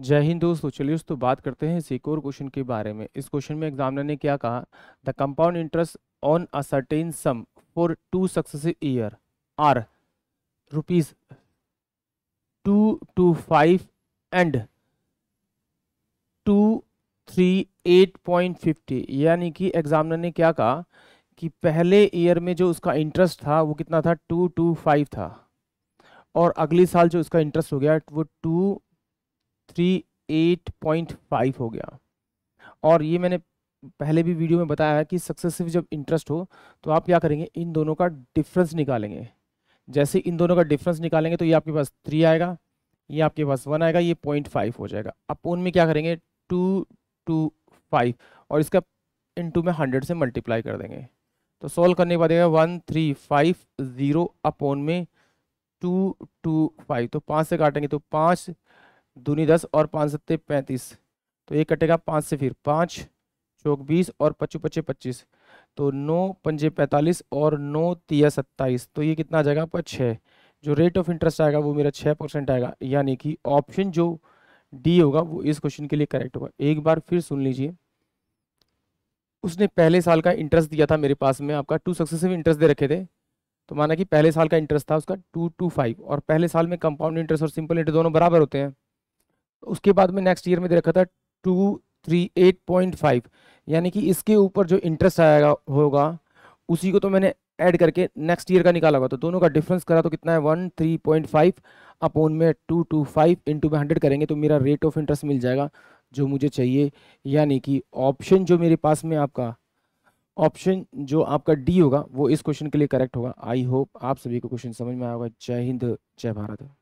जय हिंद दोस्तों चलिए तो बात करते हैं सिक्योर क्वेश्चन के बारे में इस क्वेश्चन में एग्जामिनर ने क्या कहा the compound interest on a certain sum for two successive year are rupees two two five and two three eight point fifty यानी कि एग्जामिनर ने क्या कहा कि पहले ईयर में जो उसका इंटरेस्ट था वो कितना था टू टू फाइव था और अगले साल जो उसका इंटरेस्ट हो गया वो two three eight point five हो गया और ये मैंने पहले भी वीडियो में बताया है कि सक्सेसिव जब इंटरेस्ट हो तो आप क्या करेंगे इन दोनों का डिफरेंस निकालेंगे जैसे इन दोनों का डिफरेंस निकालेंगे तो ये आपके पास थ्री आएगा ये आपके पास वन आएगा ये पॉइंट फाइव हो जाएगा अपोन में क्या करेंगे टू टू फाइव और इसका टू में हंड्रेड से मल्टीप्लाई कर देंगे तो सॉल्व करने के बाद one three five zero upon में टू टू फाइव तो पाँच से काटेंगे तो पाँच दूनी दस और पाँच सत्ते पैंतीस तो ये कटेगा पाँच से फिर पाँच चौक बीस और पच्चू पच्चे पच्चीस तो नौ पंजे पैंतालीस और नौ तिया सत्ताईस तो ये कितना आ जाएगा आपका छः जो रेट ऑफ इंटरेस्ट आएगा वो मेरा छः परसेंट आएगा यानी कि ऑप्शन जो डी होगा वो इस क्वेश्चन के लिए करेक्ट होगा एक बार फिर सुन लीजिए उसने पहले साल का इंटरेस्ट दिया था मेरे पास में आपका टू सक्सेसिव इंटरेस्ट दे रखे थे तो माना कि पहले साल का इंटरेस्ट था उसका टू टू फाइव और पहले साल में कंपाउंड इंटरेस्ट और सिंपल इंटरेस्ट दोनों बराबर होते हैं उसके बाद में नेक्स्ट ईयर में दे रखा था two three eight point five यानी कि इसके ऊपर जो इंटरेस्ट आएगा होगा उसी को तो मैंने ऐड करके नेक्स्ट ईयर का निकाला हुआ तो दोनों का डिफरेंस करा तो कितना है one three point five upon में टू टू फाइव इंटू में हंड्रेड करेंगे तो मेरा रेट ऑफ इंटरेस्ट मिल जाएगा जो मुझे चाहिए यानी कि ऑप्शन जो मेरे पास में आपका ऑप्शन जो आपका डी होगा वो इस क्वेश्चन के लिए करेक्ट होगा आई होप आप सभी को क्वेश्चन समझ में आएगा जय हिंद जय भारत